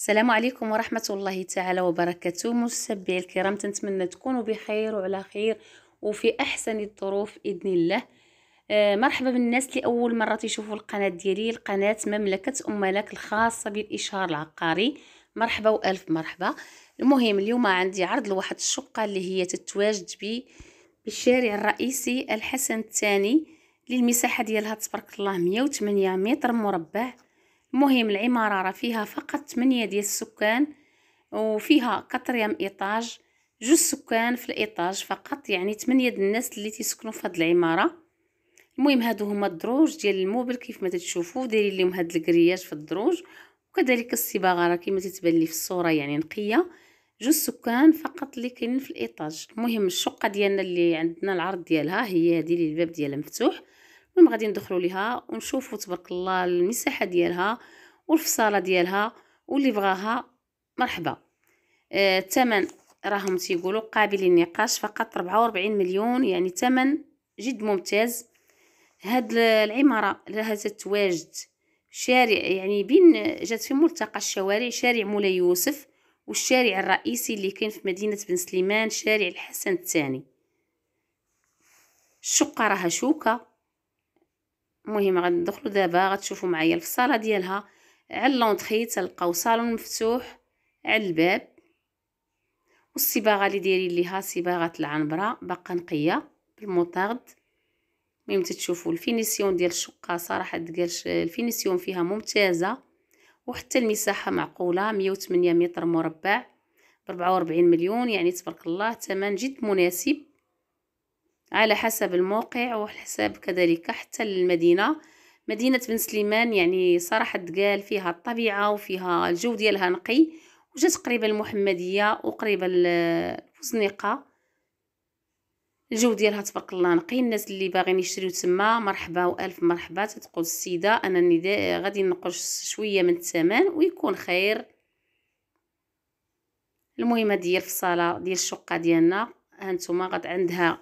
السلام عليكم ورحمة الله تعالى وبركاته متابعي الكرام تنتمنى تكونوا بخير وعلى خير وفي أحسن الظروف بإذن الله آه مرحبا بالناس لأول أول مرة تشوفوا القناة ديالي القناة مملكة أم الخاصة بالإشهار العقاري مرحبا وألف مرحبا المهم اليوم عندي عرض لواحد الشقة اللي هي تتواجد بي بالشارع الرئيسي الحسن الثاني للمساحة المساحة ديالها تبارك الله 108 متر مربع المهم العمارة راه فيها فقط 8 ديال السكان وفيها كاتريام ايطاج جوج سكان في الايطاج فقط يعني 8 ديال الناس اللي تيسكنوا في هاد العمارة المهم هادو هما الدروج ديال الموبل كيف ما تتشوفوا دايرين لهم هاد الكرياج في الدروج وكذلك الصباغه راه كما تتبان لي في الصوره يعني نقيه جوج سكان فقط اللي كاينين في الايطاج المهم الشقه ديالنا اللي عندنا العرض ديالها هي هذه اللي الباب ديالها مفتوح المهم غادي ندخلوا ليها ونشوفوا تبارك الله المساحه ديالها والفصاله ديالها واللي بغاها مرحبا الثمن آه راهم تيقولوا قابل للنقاش فقط 44 مليون يعني ثمن جد ممتاز هاد العماره لها تتواجد شارع يعني بين جات في ملتقى الشوارع شارع مولاي يوسف والشارع الرئيسي اللي كاين في مدينه بن سليمان شارع الحسن الثاني الشقه راها شوكه المهم غندخلوا دابا غتشوفوا معايا الفصاله ديالها على لونطري تلقاو صالون مفتوح على الباب والصباغه اللي دايرين ليها صباغه العنبره باقا نقيه بالموطارد المهم تتشوفوا الفينيسيون ديال الشقه صراحه دقالش الفينيسيون فيها ممتازه وحتى المساحه معقوله 108 متر مربع ب 44 مليون يعني تبارك الله ثمن جد مناسب على حسب الموقع وحسب كذلك حتى المدينة مدينة بن سليمان يعني صراحة قال فيها الطبيعة وفيها الجو ديالها نقي وجات قريبة المحمدية وقريبة البوزنيقة الجو ديالها تبارك الله نقي الناس اللي باغين يشريو تما مرحبا والف مرحبا تتقول السيده انني غادي نقص شويه من الثمن ويكون خير المهم ديال هي ديال الشقه ديالنا هانتوما غاد عندها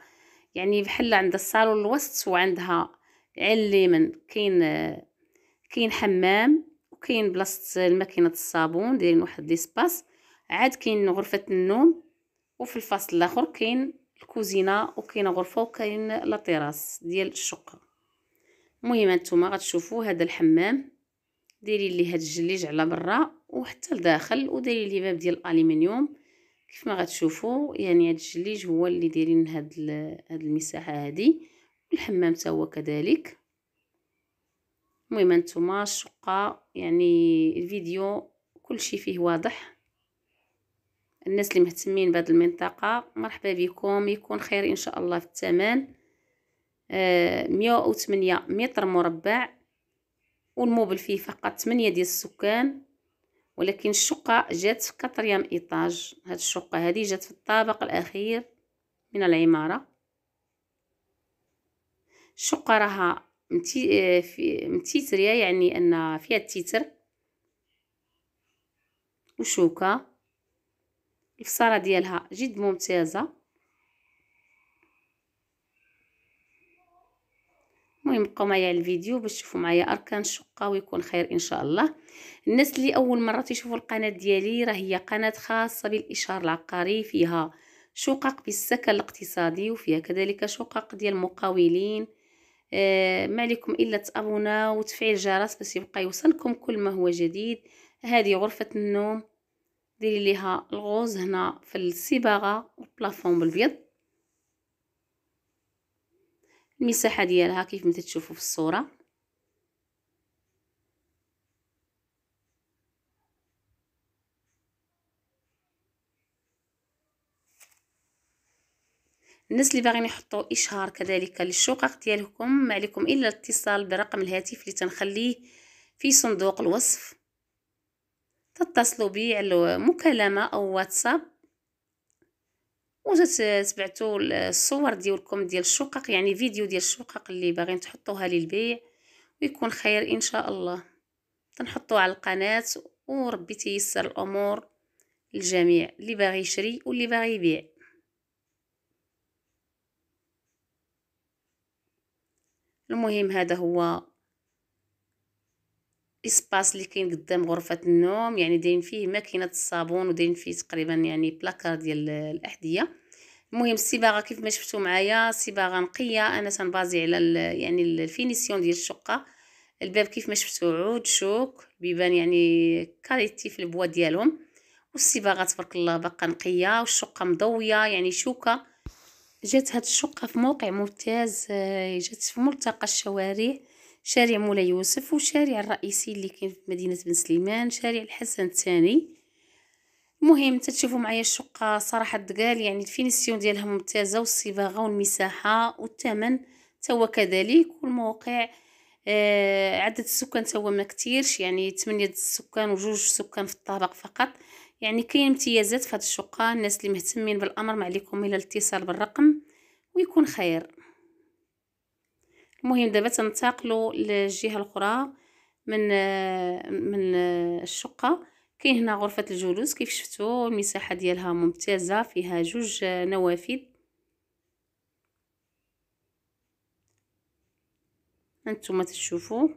يعني بحال عندها الصالون الوسط وعندها عين اليمين كاين كاين حمام وكاين بلاصه الماكينه الصابون دايرين واحد ليسباس عاد كاين غرفه النوم وفي الفصل الاخر كاين الكوزينه وكاين غرفه وكاين لاطيراس ديال الشقه المهم انتما غتشوفوا هذا الحمام دايرين ليه هاد الجليج على برا وحتى لداخل ودايرين ليه باب ديال الالومنيوم كيف ما غتشوفوا يعني هاد الجليج هو اللي دايرين هاد هاد المساحه هادي والحمام حتى هو كذلك المهم انتما الشقه يعني الفيديو كلشي فيه واضح الناس اللي مهتمين بهاد المنطقه مرحبا بكم يكون خير ان شاء الله في الثمن آه، مية وثمانية متر مربع والموبل فيه فقط ثمانية ديال السكان ولكن الشقة جات في كاتريام إيطاج هاد الشقة هادي جات في الطابق الأخير من العمارة الشقة راها آه، متيترية يعني أن فيها التيتر وشوكة الفصالة ديالها جد ممتازة المهم بقاو معايا الفيديو باش تشوفوا معايا اركان الشقه ويكون خير ان شاء الله الناس اللي اول مره تيشوفوا القناه ديالي راه هي قناه خاصه بالاشهار العقاري فيها شقق بالسكن الاقتصادي وفيها كذلك شقق ديال المقاولين آه ما عليكم الا تابوناو وتفعيل الجرس باش يبقى يوصلكم كل ما هو جديد هذه غرفه النوم ديري ليها الغوز هنا في الصباغه والبلافون بالبيض المساحة ديالها كيف ما تشوفوا في الصورة الناس اللي باغيين يحطوا اشهار كذلك للشقق ديالكم ما عليكم الا الاتصال برقم الهاتف اللي تنخليه في صندوق الوصف تتصلوا بي على مكالمه او واتساب وجات آه، تبعتوا الصور ديالكم ديال الشقق يعني فيديو ديال الشقق اللي باغيين تحطوها للبيع ويكون خير ان شاء الله تنحطوه على القناه وربي تيسر الامور للجميع اللي باغي يشري واللي باغي يبيع المهم هذا هو اسباس اللي كاين قدام غرفه النوم يعني داين فيه ماكينه الصابون وداين فيه تقريبا يعني بلاكار ديال الاحذيه المهم الصباغه كيف ما شفتوا معايا صباغه نقيه انا تنبازي على يعني الفينيسيون ديال الشقه الباب كيف ما شفتوا عود شوك بيبان يعني كاليتي في البوا ديالهم والصباغه تبارك الله باقا نقيه والشقه مضويه يعني شوكه جات هاد الشقه في موقع ممتاز آه، جات في ملتقى الشوارع شارع مولاي يوسف والشارع الرئيسي اللي كاين في مدينه بن سليمان شارع الحسن الثاني المهم تتشوفوا معايا الشقه صراحه دقال يعني الفينيسيون ديالها ممتازه والصباغه والمساحه والثمن توا كذلك والموقع آه عدد السكان توا ما كتيرش يعني 8 السكان وجوج سكان في الطابق فقط يعني كاين امتيازات في هذه الشقه الناس اللي مهتمين بالامر ما عليكم الا الاتصال بالرقم ويكون خير المهم دابا تنتقلوا للجهه الاخرى من من الشقه كاين هنا غرفه الجلوس كيف شفتوا المساحه ديالها ممتازه فيها جوج نوافذ هانتوما تشوفوا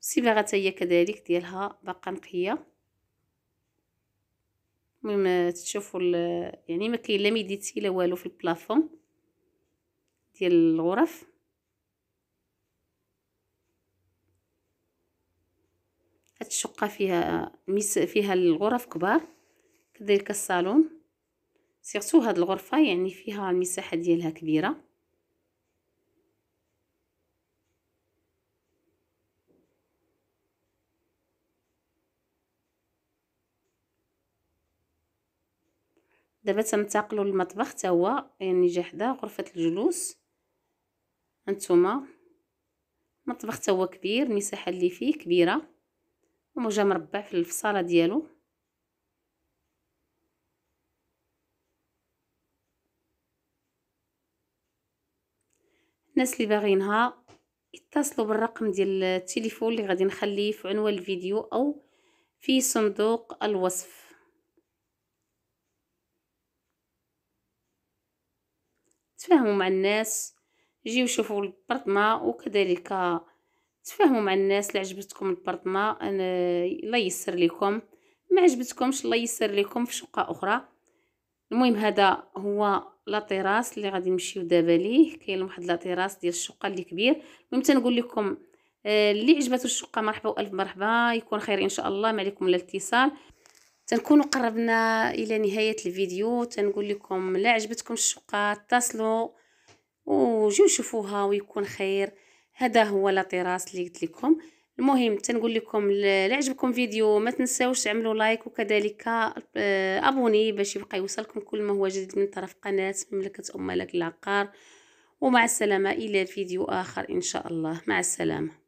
الصباغه هي كذلك ديالها باقا نقيه المهم تشوفوا يعني ما كاين لا ميديتي لا والو في البلافون ديال الغرف الشقة فيها ميس فيها الغرف كبار كذلك الصالون سيرتو هاد الغرفة يعني فيها المساحة ديالها كبيرة دابا تنتقلوا للمطبخ حتى هو يعني جا حدا غرفه الجلوس هانتوما المطبخ حتى هو كبير المساحه اللي فيه كبيره وجا مربع في الفصاله ديالو الناس اللي باغينها يتصلوا بالرقم ديال التليفون اللي غادي نخليه في عنوان الفيديو او في صندوق الوصف تفاهموا مع الناس جيو شوفوا البرطمه وكذلك تفاهموا مع الناس اللي عجبتكم البرطمه الله يسر لكم ما عجبتكمش الله يسر لكم في شقه اخرى المهم هذا هو لاطيراس اللي غادي نمشيو دابا ليه كاين واحد لاطيراس ديال الشقه اللي كبير المهم تنقول لكم آه، اللي عجبته الشقه مرحبا والف مرحبا يكون خير ان شاء الله ما عليكم الاتصال تنكونوا قربنا الى نهايه الفيديو تنقول لكم لا عجبتكم الشقه اتصلوا وجيو شوفوها ويكون خير هذا هو لاطراس اللي قلت لكم المهم تنقول لكم لعجبكم فيديو ما تنساوش تعملوا لايك وكذلك آه، ابوني باش يبقى يوصلكم كل ما هو جديد من طرف قناه مملكه ام ملك العقار ومع السلامه الى فيديو اخر ان شاء الله مع السلامه